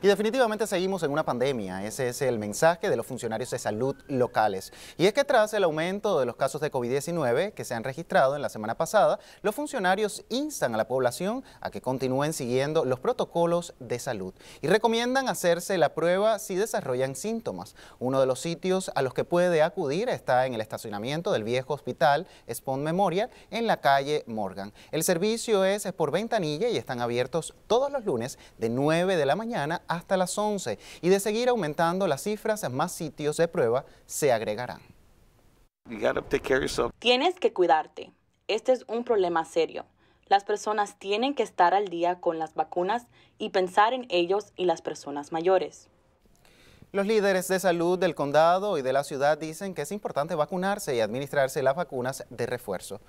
Y definitivamente seguimos en una pandemia. Ese es el mensaje de los funcionarios de salud locales. Y es que tras el aumento de los casos de COVID-19 que se han registrado en la semana pasada, los funcionarios instan a la población a que continúen siguiendo los protocolos de salud y recomiendan hacerse la prueba si desarrollan síntomas. Uno de los sitios a los que puede acudir está en el estacionamiento del viejo hospital Spawn Memorial en la calle Morgan. El servicio es por ventanilla y están abiertos todos los lunes de 9 de la mañana hasta las 11 y de seguir aumentando las cifras, más sitios de prueba se agregarán. Tienes que cuidarte. Este es un problema serio. Las personas tienen que estar al día con las vacunas y pensar en ellos y las personas mayores. Los líderes de salud del condado y de la ciudad dicen que es importante vacunarse y administrarse las vacunas de refuerzo.